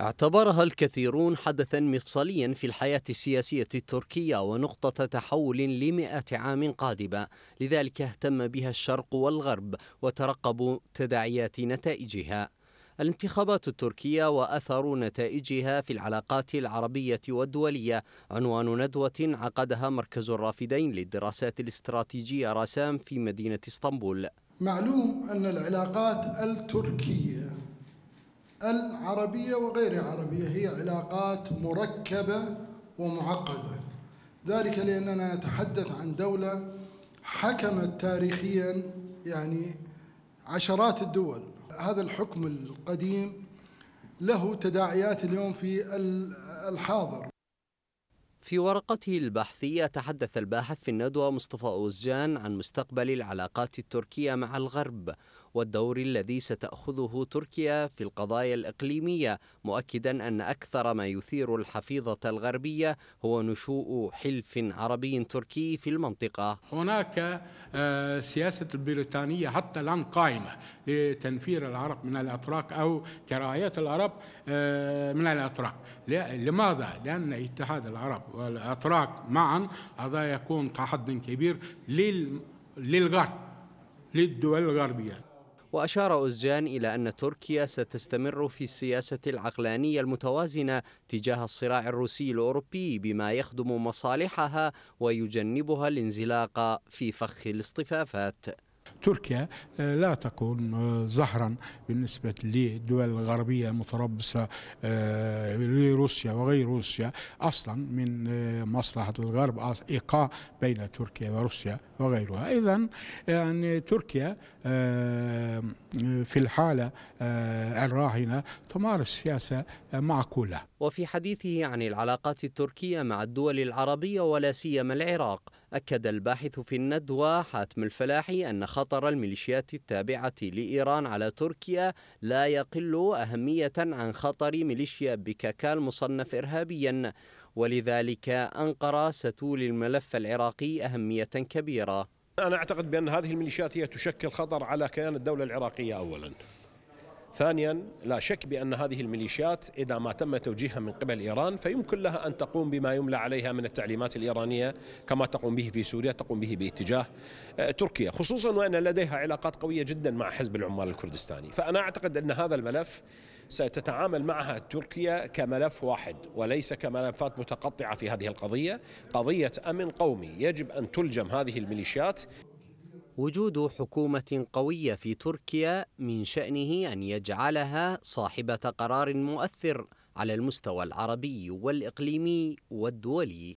اعتبرها الكثيرون حدثا مفصليا في الحياة السياسية التركية ونقطة تحول لمئة عام قادمة لذلك اهتم بها الشرق والغرب وترقبوا تداعيات نتائجها الانتخابات التركية وأثر نتائجها في العلاقات العربية والدولية عنوان ندوة عقدها مركز الرافدين للدراسات الاستراتيجية رسام في مدينة اسطنبول معلوم أن العلاقات التركية العربية وغير العربية هي علاقات مركبة ومعقدة ذلك لأننا نتحدث عن دولة حكمت تاريخيا يعني عشرات الدول هذا الحكم القديم له تداعيات اليوم في الحاضر في ورقته البحثية تحدث الباحث في الندوة مصطفى أوزجان عن مستقبل العلاقات التركية مع الغرب والدور الذي ستأخذه تركيا في القضايا الإقليمية مؤكدا أن أكثر ما يثير الحفيظة الغربية هو نشوء حلف عربي تركي في المنطقة هناك آه، سياسة البريطانية حتى الآن قائمة لتنفير العرب من الأتراك أو كراهية العرب آه، من الأتراك لماذا؟ لأن اتحاد العرب والأتراك معا هذا يكون تحد كبير للغرب للدول الغربية وأشار أوزجان إلى أن تركيا ستستمر في السياسة العقلانية المتوازنة تجاه الصراع الروسي الأوروبي بما يخدم مصالحها ويجنبها الانزلاق في فخ الاصطفافات تركيا آه، لا تكون آه، زهرا بالنسبة للدول الغربية المتربصة آه، لروسيا وغير روسيا أصلا من مصلحة الغرب إيقاع بين تركيا وروسيا وغيرها إذا يعني تركيا في الحالة الراهنة تمارس سياسة معقولة وفي حديثه عن العلاقات التركية مع الدول العربية ولا سيما العراق أكد الباحث في الندوة حاتم الفلاحي أن خطر الميليشيات التابعة لإيران على تركيا لا يقل أهمية عن خطر ميليشيا بكاكا المصنف إرهابيا ولذلك أنقرة ستولي الملف العراقي أهمية كبيرة أنا أعتقد بأن هذه الميليشيات هي تشكل خطر على كيان الدولة العراقية أولاً ثانيا لا شك بأن هذه الميليشيات إذا ما تم توجيهها من قبل إيران فيمكن لها أن تقوم بما يملى عليها من التعليمات الإيرانية كما تقوم به في سوريا تقوم به باتجاه آه، تركيا خصوصا وأن لديها علاقات قوية جدا مع حزب العمال الكردستاني فأنا أعتقد أن هذا الملف ستتعامل معها تركيا كملف واحد وليس كملفات متقطعة في هذه القضية قضية أمن قومي يجب أن تلجم هذه الميليشيات وجود حكومة قوية في تركيا من شأنه أن يجعلها صاحبة قرار مؤثر على المستوى العربي والإقليمي والدولي